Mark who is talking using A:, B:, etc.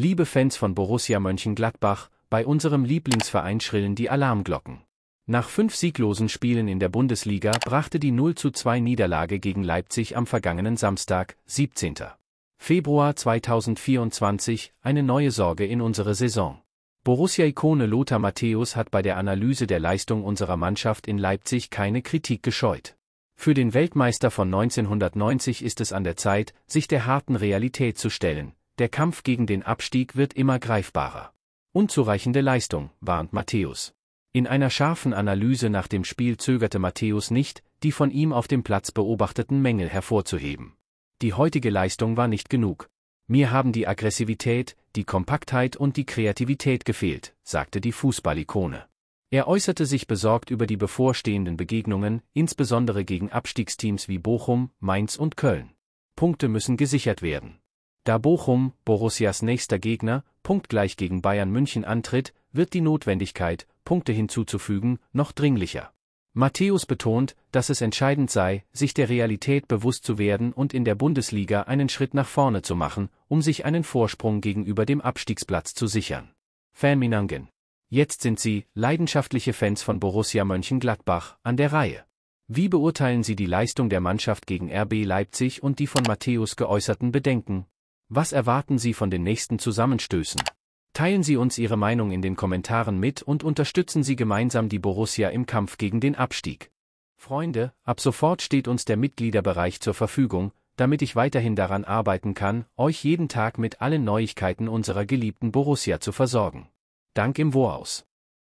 A: Liebe Fans von Borussia Mönchengladbach, bei unserem Lieblingsverein schrillen die Alarmglocken. Nach fünf sieglosen Spielen in der Bundesliga brachte die 0:2 Niederlage gegen Leipzig am vergangenen Samstag, 17. Februar 2024, eine neue Sorge in unsere Saison. Borussia-Ikone Lothar Matthäus hat bei der Analyse der Leistung unserer Mannschaft in Leipzig keine Kritik gescheut. Für den Weltmeister von 1990 ist es an der Zeit, sich der harten Realität zu stellen, der Kampf gegen den Abstieg wird immer greifbarer. Unzureichende Leistung, warnt Matthäus. In einer scharfen Analyse nach dem Spiel zögerte Matthäus nicht, die von ihm auf dem Platz beobachteten Mängel hervorzuheben. Die heutige Leistung war nicht genug. Mir haben die Aggressivität, die Kompaktheit und die Kreativität gefehlt, sagte die Fußballikone. Er äußerte sich besorgt über die bevorstehenden Begegnungen, insbesondere gegen Abstiegsteams wie Bochum, Mainz und Köln. Punkte müssen gesichert werden. Da Bochum, Borussias nächster Gegner, punktgleich gegen Bayern München antritt, wird die Notwendigkeit, Punkte hinzuzufügen, noch dringlicher. Matthäus betont, dass es entscheidend sei, sich der Realität bewusst zu werden und in der Bundesliga einen Schritt nach vorne zu machen, um sich einen Vorsprung gegenüber dem Abstiegsplatz zu sichern. Fanminangen. Jetzt sind Sie, leidenschaftliche Fans von Borussia Mönchengladbach, an der Reihe. Wie beurteilen Sie die Leistung der Mannschaft gegen RB Leipzig und die von Matthäus geäußerten Bedenken? Was erwarten Sie von den nächsten Zusammenstößen? Teilen Sie uns Ihre Meinung in den Kommentaren mit und unterstützen Sie gemeinsam die Borussia im Kampf gegen den Abstieg. Freunde, ab sofort steht uns der Mitgliederbereich zur Verfügung, damit ich weiterhin daran arbeiten kann, euch jeden Tag mit allen Neuigkeiten unserer geliebten Borussia zu versorgen. Dank im Voraus.